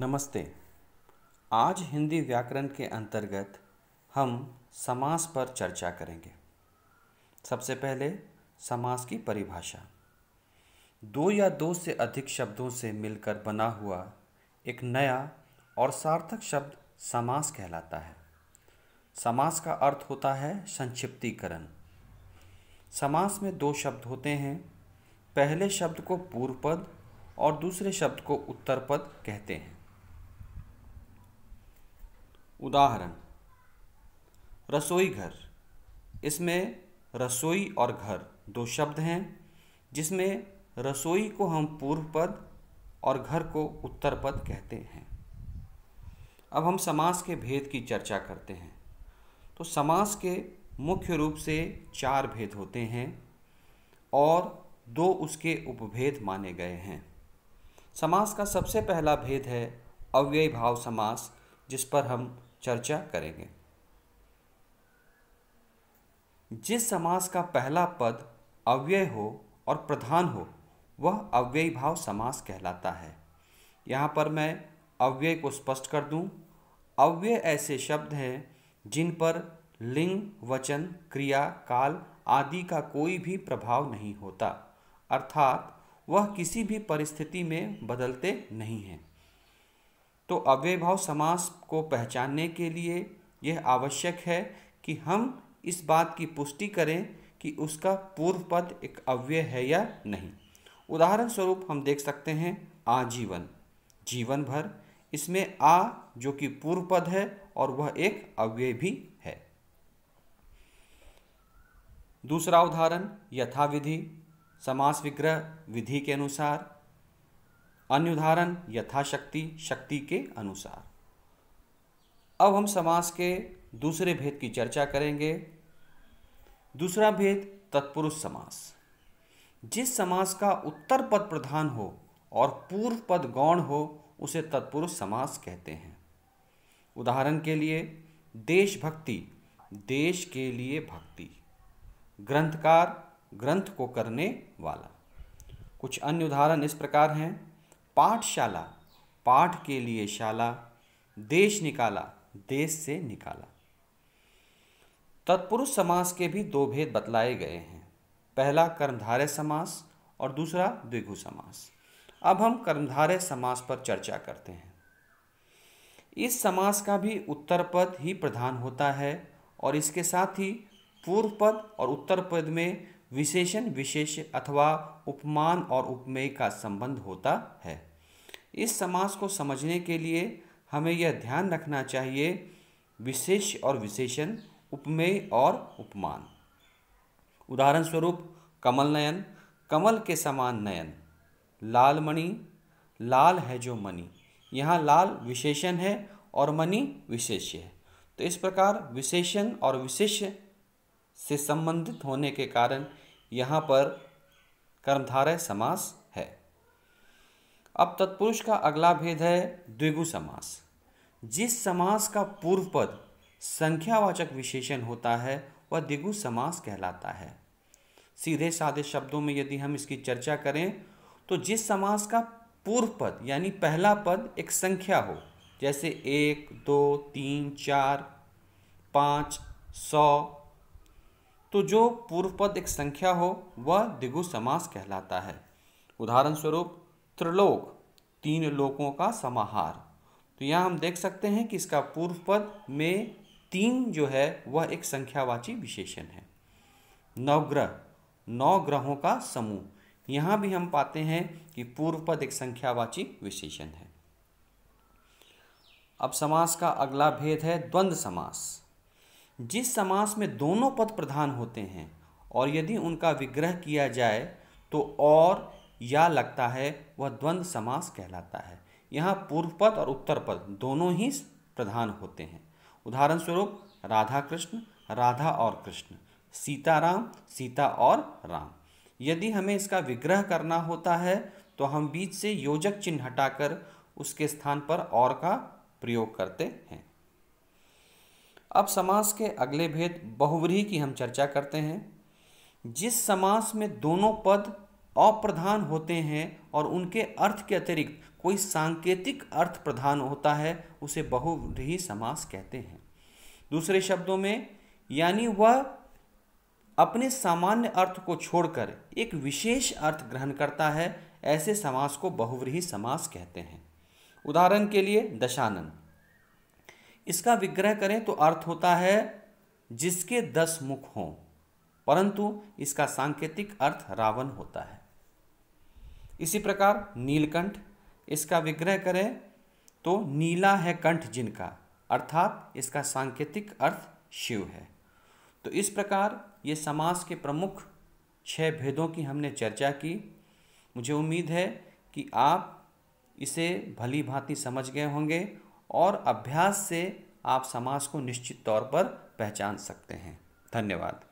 नमस्ते आज हिंदी व्याकरण के अंतर्गत हम समास पर चर्चा करेंगे सबसे पहले समास की परिभाषा दो या दो से अधिक शब्दों से मिलकर बना हुआ एक नया और सार्थक शब्द समास कहलाता है समास का अर्थ होता है संक्षिप्तीकरण समास में दो शब्द होते हैं पहले शब्द को पूर्व पद और दूसरे शब्द को उत्तर पद कहते हैं उदाहरण रसोई घर इसमें रसोई और घर दो शब्द हैं जिसमें रसोई को हम पूर्व पद और घर को उत्तर पद कहते हैं अब हम समास के भेद की चर्चा करते हैं तो समास के मुख्य रूप से चार भेद होते हैं और दो उसके उपभेद माने गए हैं समास का सबसे पहला भेद है अव्यय भाव समास जिस पर हम चर्चा करेंगे जिस समास का पहला पद अव्यय हो और प्रधान हो वह अव्यय भाव समास कहलाता है यहाँ पर मैं अव्यय को स्पष्ट कर दूँ अव्यय ऐसे शब्द हैं जिन पर लिंग वचन क्रिया काल आदि का कोई भी प्रभाव नहीं होता अर्थात वह किसी भी परिस्थिति में बदलते नहीं हैं तो अव्यभाव समास को पहचानने के लिए यह आवश्यक है कि हम इस बात की पुष्टि करें कि उसका पूर्व पद एक अव्यय है या नहीं उदाहरण स्वरूप हम देख सकते हैं आजीवन जीवन भर इसमें आ जो कि पूर्व पद है और वह एक अव्यय भी है दूसरा उदाहरण यथाविधि समास विग्रह विधि के अनुसार अन्य उदाहरण यथाशक्ति शक्ति के अनुसार अब हम समास के दूसरे भेद की चर्चा करेंगे दूसरा भेद तत्पुरुष समास जिस समास का उत्तर पद प्रधान हो और पूर्व पद गौण हो उसे तत्पुरुष समास कहते हैं उदाहरण के लिए देशभक्ति देश के लिए भक्ति ग्रंथकार ग्रंथ को करने वाला कुछ अन्य उदाहरण इस प्रकार हैं पाठशाला पाठ के लिए शाला देश निकाला देश से निकाला तत्पुरुष समास के भी दो भेद बतलाए गए हैं पहला कर्मधारय समास और दूसरा द्विगु समास अब हम कर्मधारय समास पर चर्चा करते हैं इस समास का भी उत्तर पद ही प्रधान होता है और इसके साथ ही पूर्व पद और उत्तर पद में विशेषण विशेष अथवा उपमान और उपमेय का संबंध होता है इस समास को समझने के लिए हमें यह ध्यान रखना चाहिए विशेष और विशेषण उपमेय और उपमान उदाहरण स्वरूप कमल नयन कमल के समान नयन लाल मणि लाल है जो मणि यहाँ लाल विशेषण है और मणि विशेष है तो इस प्रकार विशेषण और विशेष से संबंधित होने के कारण यहाँ पर कर्मधारय समास है अब तत्पुरुष का अगला भेद है द्विगु समास जिस समास का पूर्व पद संख्यावाचक विशेषण होता है वह द्विगु समास कहलाता है सीधे साधे शब्दों में यदि हम इसकी चर्चा करें तो जिस समास का पूर्व पद यानी पहला पद एक संख्या हो जैसे एक दो तीन चार पाँच सौ तो जो पूर्व पद एक संख्या हो वह दिगु समास कहलाता है उदाहरण स्वरूप त्रिलोक तीन लोकों का समाहार तो यहाँ हम देख सकते हैं कि इसका पूर्व पद में तीन जो है वह एक संख्यावाची विशेषण है नवग्रह नौ ग्रहों का समूह यहाँ भी हम पाते हैं कि पूर्व पद एक संख्यावाची विशेषण है अब समास का अगला भेद है द्वंद्व समास जिस समास में दोनों पद प्रधान होते हैं और यदि उनका विग्रह किया जाए तो और या लगता है वह द्वंद्व समास कहलाता है यहाँ पूर्व पद और उत्तर पद दोनों ही प्रधान होते हैं उदाहरण स्वरूप राधा कृष्ण राधा और कृष्ण सीता राम सीता और राम यदि हमें इसका विग्रह करना होता है तो हम बीच से योजक चिन्ह हटाकर उसके स्थान पर और का प्रयोग करते हैं अब समास के अगले भेद बहुव्रीही की हम चर्चा करते हैं जिस समास में दोनों पद अप्रधान होते हैं और उनके अर्थ के अतिरिक्त कोई सांकेतिक अर्थ प्रधान होता है उसे बहुव्रीही समास कहते हैं दूसरे शब्दों में यानी वह अपने सामान्य अर्थ को छोड़कर एक विशेष अर्थ ग्रहण करता है ऐसे समास को बहुव्रीही समास कहते हैं उदाहरण के लिए दशानंद इसका विग्रह करें तो अर्थ होता है जिसके दस मुख हों परंतु इसका सांकेतिक अर्थ रावण होता है इसी प्रकार नीलकंठ इसका विग्रह करें तो नीला है कंठ जिनका अर्थात इसका सांकेतिक अर्थ शिव है तो इस प्रकार ये समास के प्रमुख छह भेदों की हमने चर्चा की मुझे उम्मीद है कि आप इसे भली भांति समझ गए होंगे और अभ्यास से आप समाज को निश्चित तौर पर पहचान सकते हैं धन्यवाद